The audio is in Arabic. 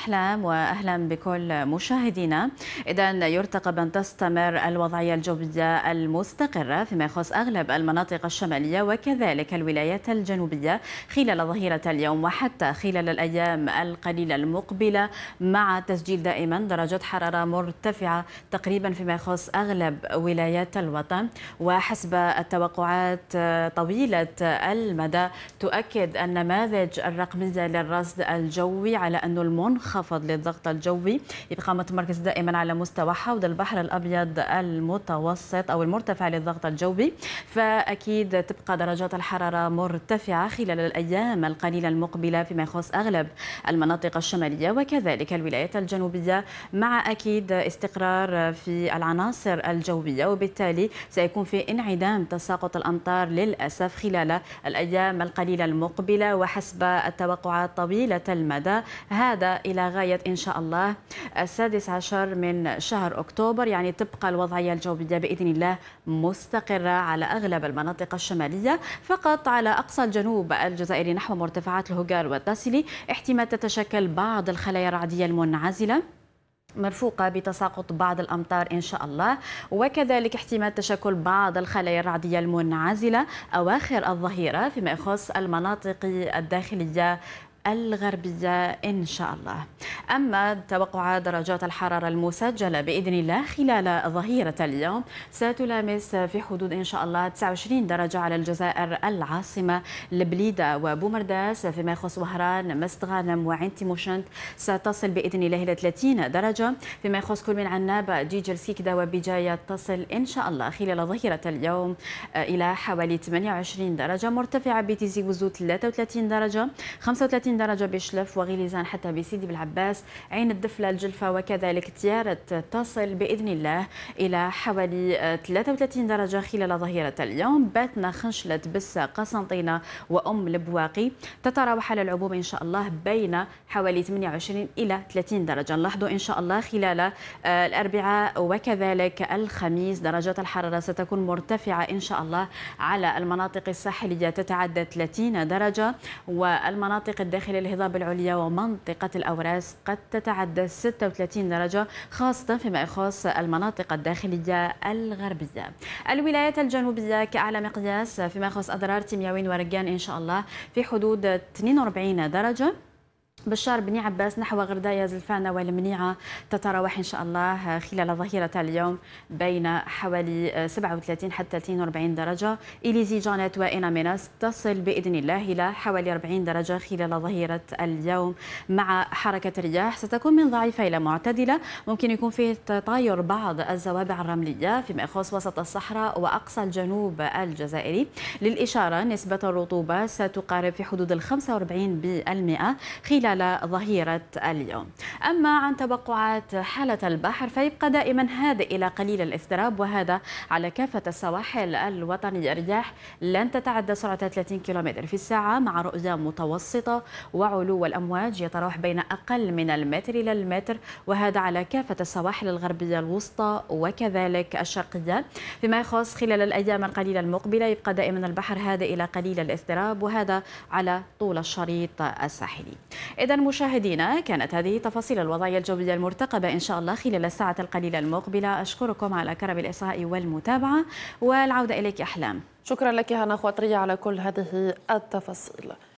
الأحلام وأهلا بكل مشاهدينا إذا يرتقب أن تستمر الوضعية الجوية المستقرة فيما يخص أغلب المناطق الشمالية وكذلك الولايات الجنوبية خلال ظهيرة اليوم وحتى خلال الأيام القليلة المقبلة مع تسجيل دائما درجات حرارة مرتفعة تقريبا فيما يخص أغلب ولايات الوطن وحسب التوقعات طويلة المدى تؤكد النماذج الرقمية للرصد الجوي على أن المنخفض منخفض للضغط الجوي يبقى متمركز دائما على مستوى حوض البحر الأبيض المتوسط أو المرتفع للضغط الجوي فأكيد تبقى درجات الحرارة مرتفعة خلال الأيام القليلة المقبلة فيما يخص أغلب المناطق الشمالية وكذلك الولايات الجنوبية مع أكيد استقرار في العناصر الجوية وبالتالي سيكون في انعدام تساقط الأمطار للأسف خلال الأيام القليلة المقبلة وحسب التوقعات طويلة المدى هذا إلى إلى غاية إن شاء الله السادس عشر من شهر أكتوبر يعني تبقى الوضعية الجوية بإذن الله مستقرة على أغلب المناطق الشمالية فقط على أقصى الجنوب الجزائري نحو مرتفعات الهجار والتاسلي احتمال تتشكل بعض الخلايا الرعدية المنعزلة مرفوقة بتساقط بعض الأمطار إن شاء الله وكذلك احتمال تشكل بعض الخلايا الرعدية المنعزلة أواخر الظهيرة فيما يخص المناطق الداخلية الغربية إن شاء الله أما توقع درجات الحرارة المسجلة بإذن الله خلال ظهيرة اليوم ستلامس في حدود إن شاء الله 29 درجة على الجزائر العاصمة البليدة وبومرداس فيما يخص وهران مستغانم وعين تيموشنت ستصل بإذن الله إلى 30 درجة فيما يخص كل من عنابة جيجل سيكدا وبجاية تصل إن شاء الله خلال ظهيرة اليوم إلى حوالي 28 درجة مرتفعة بتيزي وزو 33 درجة 35 درجة بشلف وغليزان حتى بسيدي بالعباس الراس عين الدفله الجلفه وكذلك تيارة تصل باذن الله الى حوالي 33 درجه خلال ظهيره اليوم باتنا خنشله بسه قسنطينه وام البواقي تتراوح على العبوب ان شاء الله بين حوالي 28 الى 30 درجه نلاحظوا ان شاء الله خلال الاربعاء وكذلك الخميس درجات الحراره ستكون مرتفعه ان شاء الله على المناطق الساحليه تتعدى 30 درجه والمناطق الداخل الهضاب العليا ومنطقه الاوراس قد تتعدى 36 درجة خاصة فيما يخص المناطق الداخلية الغربية الولايات الجنوبية كأعلى مقياس فيما يخص أضرار تيمياوين ورجان إن شاء الله في حدود 42 درجة بشار بن عباس نحو غردايا زلفانة والمنيعة تتراوح إن شاء الله خلال ظهيرة اليوم بين حوالي 37 حتى 42 درجة إليزي وإنا وإناميناس تصل بإذن الله إلى حوالي 40 درجة خلال ظهيرة اليوم مع حركة الرياح ستكون من ضعيفة إلى معتدلة ممكن يكون فيه تطاير بعض الزوابع الرملية فيما يخص وسط الصحراء وأقصى الجنوب الجزائري للإشارة نسبة الرطوبة ستقارب في حدود ال 45% خلال خلال ظهيرة اليوم أما عن توقعات حالة البحر فيبقى دائما هادئ إلى قليل الاضطراب وهذا على كافة السواحل الوطنية الرياح لن تتعدى سرعة 30 كم في الساعة مع رؤية متوسطة وعلو الأمواج يتراوح بين أقل من المتر إلى المتر وهذا على كافة السواحل الغربية الوسطى وكذلك الشرقية فيما يخص خلال الأيام القليلة المقبلة يبقى دائما البحر هادئ إلى قليل الاضطراب وهذا على طول الشريط الساحلي إذا مشاهدينا كانت هذه تفاصيل الوضعية الجوية المرتقبة إن شاء الله خلال الساعة القليلة المقبلة أشكركم على كرم الإصغاء والمتابعة والعودة إليك أحلام شكرا لك هنا خواطرية على كل هذه التفاصيل